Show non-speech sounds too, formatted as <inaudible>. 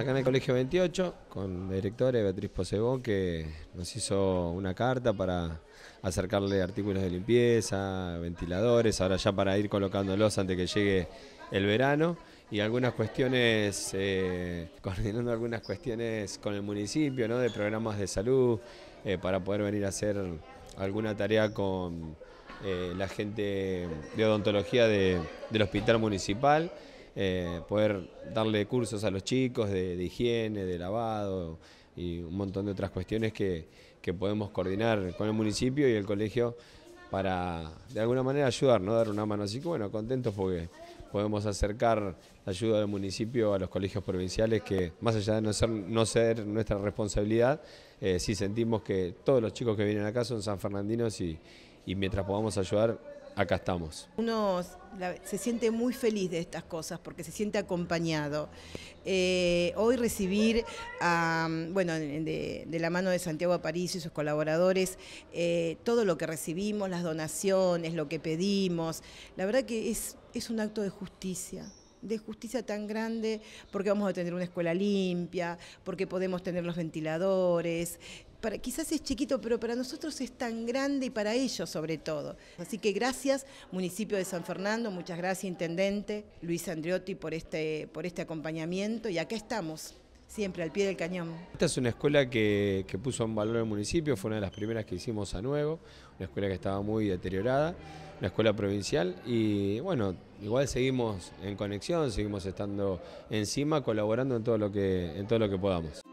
acá en el Colegio 28, con el directora Beatriz Posebón, que nos hizo una carta para acercarle artículos de limpieza, ventiladores, ahora ya para ir colocándolos antes que llegue el verano y algunas cuestiones, eh, <laughs> coordinando algunas cuestiones con el municipio, ¿no? de programas de salud, eh, para poder venir a hacer alguna tarea con eh, la gente de odontología del hospital municipal. Eh, poder darle cursos a los chicos de, higiene, de lavado y un montón de otras cuestiones que, que, podemos coordinar con el municipio y el colegio para de alguna manera ayudar, ¿no? dar una mano. Así que bueno, contentos porque podemos acercar la ayuda del municipio a los colegios provinciales que más allá de no ser, no ser nuestra responsabilidad, eh, sí sentimos que todos los chicos que vienen acá son sanfernandinos y, y mientras podamos ayudar acá estamos. Uno se siente muy feliz de estas cosas porque se siente acompañado. Eh, hoy recibir, bueno, de, la mano de Santiago Aparicio y sus colaboradores, eh, todo lo que recibimos, las donaciones, lo que pedimos, la verdad que es, es un acto de justicia de justicia tan grande porque vamos a tener una escuela limpia, porque podemos tener los ventiladores. Para, quizás es chiquito, pero para nosotros es tan grande y para ellos sobre todo. Así que gracias, municipio de San Fernando, muchas gracias, intendente Luis Andriotti, por este, por este acompañamiento y acá estamos siempre al pie del cañón. Esta es una escuela que, puso en valor el municipio, fue una de las primeras que hicimos a nuevo, una escuela que estaba muy deteriorada, una escuela provincial y bueno, igual seguimos en conexión, seguimos estando encima, colaborando en todo lo que, en todo lo que podamos.